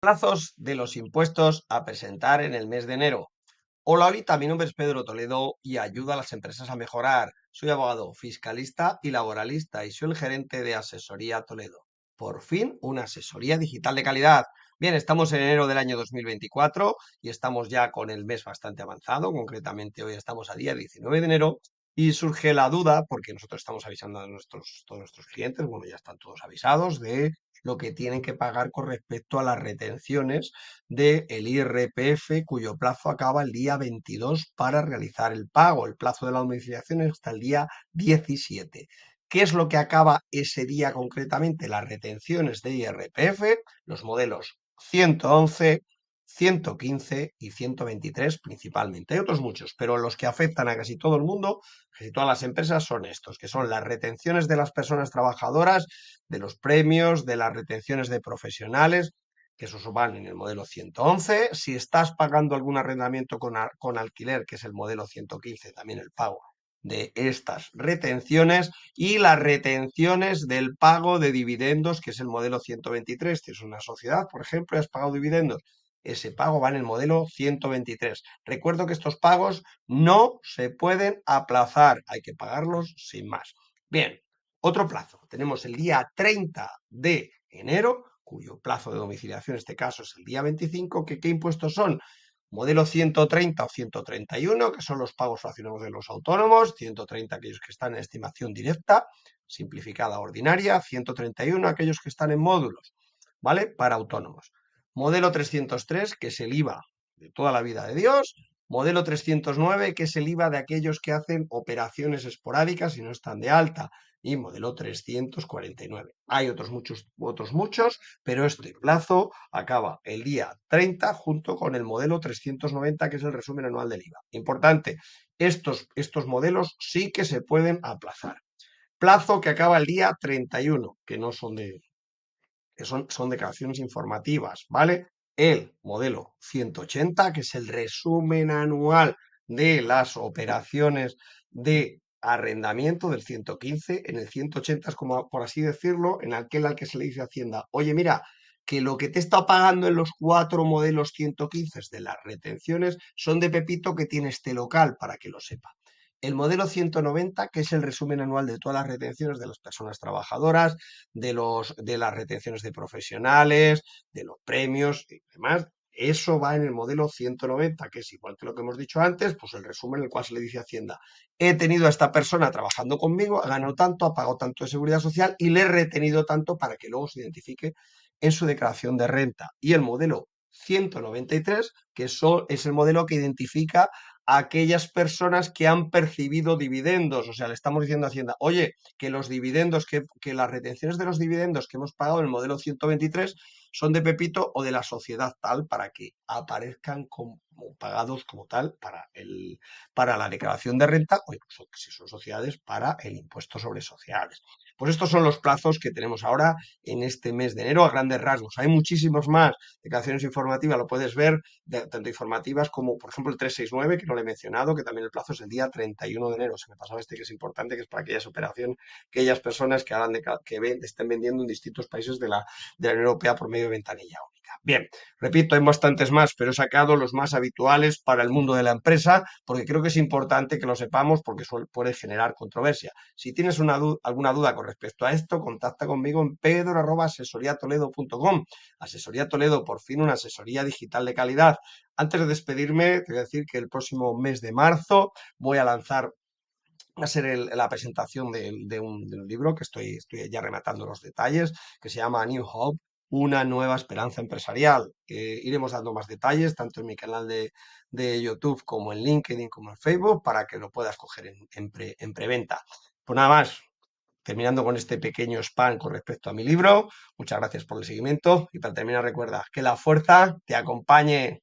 plazos de los impuestos a presentar en el mes de enero. Hola, hoy mi nombre es Pedro Toledo y ayudo a las empresas a mejorar. Soy abogado, fiscalista y laboralista y soy el gerente de asesoría Toledo. Por fin, una asesoría digital de calidad. Bien, estamos en enero del año 2024 y estamos ya con el mes bastante avanzado. Concretamente, hoy estamos a día 19 de enero y surge la duda, porque nosotros estamos avisando a nuestros, todos nuestros clientes, bueno, ya están todos avisados, de lo que tienen que pagar con respecto a las retenciones del el IRPF cuyo plazo acaba el día 22 para realizar el pago. El plazo de la domiciliación es hasta el día 17. ¿Qué es lo que acaba ese día concretamente? Las retenciones de IRPF, los modelos 111, 115 y 123 principalmente. Hay otros muchos, pero los que afectan a casi todo el mundo, casi todas las empresas, son estos, que son las retenciones de las personas trabajadoras, de los premios, de las retenciones de profesionales, que esos suman en el modelo 111. Si estás pagando algún arrendamiento con, con alquiler, que es el modelo 115, también el pago de estas retenciones y las retenciones del pago de dividendos, que es el modelo 123. si es una sociedad, por ejemplo, y has pagado dividendos ese pago va en el modelo 123. Recuerdo que estos pagos no se pueden aplazar, hay que pagarlos sin más. Bien, otro plazo. Tenemos el día 30 de enero, cuyo plazo de domiciliación en este caso es el día 25, que qué impuestos son? Modelo 130 o 131, que son los pagos fraccionados de los autónomos, 130 aquellos que están en estimación directa, simplificada ordinaria, 131 aquellos que están en módulos, ¿vale? Para autónomos. Modelo 303, que es el IVA de toda la vida de Dios. Modelo 309, que es el IVA de aquellos que hacen operaciones esporádicas y no están de alta. Y modelo 349. Hay otros muchos, otros muchos, pero este plazo acaba el día 30 junto con el modelo 390, que es el resumen anual del IVA. Importante, estos, estos modelos sí que se pueden aplazar. Plazo que acaba el día 31, que no son de, son, son declaraciones informativas, ¿vale? El modelo 180, que es el resumen anual de las operaciones de arrendamiento del 115, en el 180 es como, por así decirlo, en aquel al que se le dice Hacienda, oye, mira, que lo que te está pagando en los cuatro modelos 115 de las retenciones son de Pepito que tiene este local, para que lo sepa el modelo 190, que es el resumen anual de todas las retenciones de las personas trabajadoras, de, las retenciones de profesionales, de los premios y demás, eso va en el modelo 190, que es igual que lo que hemos dicho antes, pues el resumen en el cual se le dice a Hacienda, he tenido a esta persona trabajando conmigo, ha ganado tanto, ha pagado tanto de seguridad social y le he retenido tanto para que luego se identifique en su declaración de renta. Y el modelo 193, que es el modelo que identifica a aquellas personas que han percibido dividendos. O sea, le estamos diciendo a Hacienda, oye, que los dividendos, que, que las retenciones de los dividendos que hemos pagado en el modelo 123 son de Pepito o de la sociedad tal para que aparezcan como pagados como tal para, el, para la declaración de renta o incluso si son sociedades para el impuesto sobre sociedades. Pues estos son los plazos que tenemos ahora en este mes de enero a grandes rasgos. Hay muchísimos más declaraciones informativas, lo puedes ver, tanto informativas como por ejemplo el 369 que no le he mencionado, que también el plazo es el día 31 de enero. Se me pasaba este que es importante, que es para aquellas operaciones, aquellas personas que, hagan que estén vendiendo en distintos países de la, de la Unión Europea por medio de ventanilla única. Bien, repito, hay bastantes más, pero he sacado los más habituales para el mundo de la empresa porque creo que es importante que lo sepamos porque suele, puede generar controversia. Si tienes alguna duda con respecto a esto, contacta conmigo en pedro.asesoriatoledo.com. Asesoría Toledo, por fin una asesoría digital de calidad. Antes de despedirme, te voy a decir que el próximo mes de marzo voy a lanzar va a ser la presentación de, un, libro que estoy, estoy ya rematando los detalles, que se llama New Hope, una nueva esperanza empresarial. iremos dando más detalles tanto en mi canal de, YouTube como en LinkedIn como en Facebook para que lo puedas coger en, en preventa. Pues nada más, terminando con este pequeño spam con respecto a mi libro, muchas gracias por el seguimiento y para terminar recuerda que la fuerza te acompañe.